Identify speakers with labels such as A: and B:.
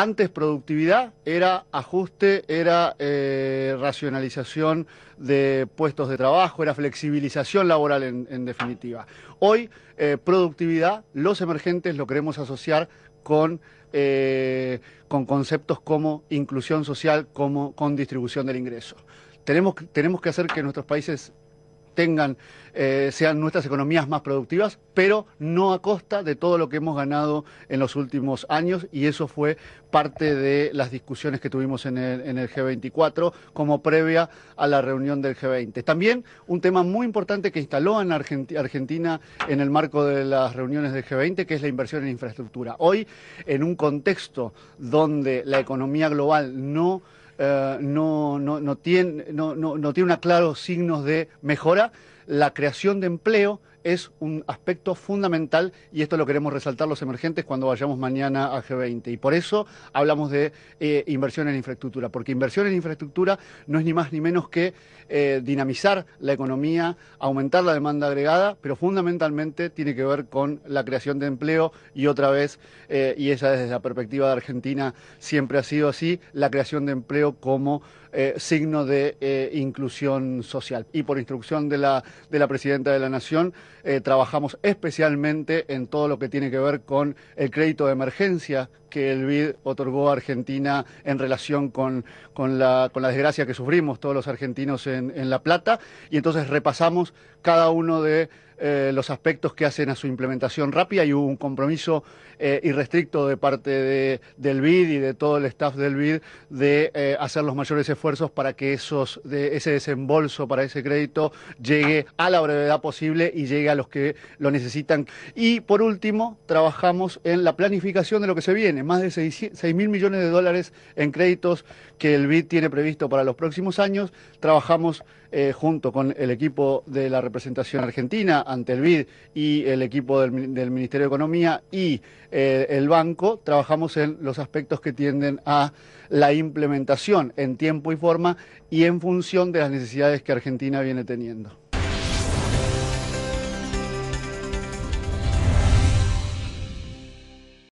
A: Antes productividad era ajuste, era eh, racionalización de puestos de trabajo, era flexibilización laboral en, definitiva. Hoy eh, productividad, los emergentes lo queremos asociar con, eh, con conceptos como inclusión social, como con distribución del ingreso. Tenemos, tenemos que hacer que nuestros países tengan, eh, sean nuestras economías más productivas, pero no a costa de todo lo que hemos ganado en los últimos años y eso fue parte de las discusiones que tuvimos en el, G24 como previa a la reunión del G20. También un tema muy importante que instaló en Argentina en el marco de las reuniones del G20, que es la inversión en infraestructura. Hoy, en un contexto donde la economía global no eh, no, no, no, tiene, no, no, no tiene claros signos de mejora, la creación de empleo es un aspecto fundamental y esto lo queremos resaltar los emergentes cuando vayamos mañana a G20. Y por eso hablamos de eh, inversión en infraestructura, porque inversión en infraestructura no es ni más ni menos que eh, dinamizar la economía, aumentar la demanda agregada, pero fundamentalmente tiene que ver con la creación de empleo y otra vez, eh, y esa desde la perspectiva de Argentina siempre ha sido así, la creación de empleo como signo de inclusión social. Y por instrucción de la de la Presidenta de la Nación, eh, trabajamos especialmente en todo lo que tiene que ver con el crédito de emergencia que el BID otorgó a Argentina en relación con, la, con la desgracia que sufrimos todos los argentinos en, en La Plata. Y entonces repasamos cada uno de eh, los aspectos que hacen a su implementación rápida y hubo un compromiso eh, irrestricto de parte de, del BID y de todo el staff del BID de eh, hacer los mayores esfuerzos para que esos, de ese desembolso para ese crédito llegue a la brevedad posible y llegue a los que lo necesitan. Y por último, trabajamos en la planificación de lo que se viene, más de 6, mil millones de dólares en créditos que el BID tiene previsto para los próximos años. Trabajamos junto con el equipo de la representación argentina, ante el BID y el equipo del, Ministerio de Economía y eh, el banco, trabajamos en los aspectos que tienden a la implementación en tiempo y forma y en función de las necesidades que Argentina viene teniendo.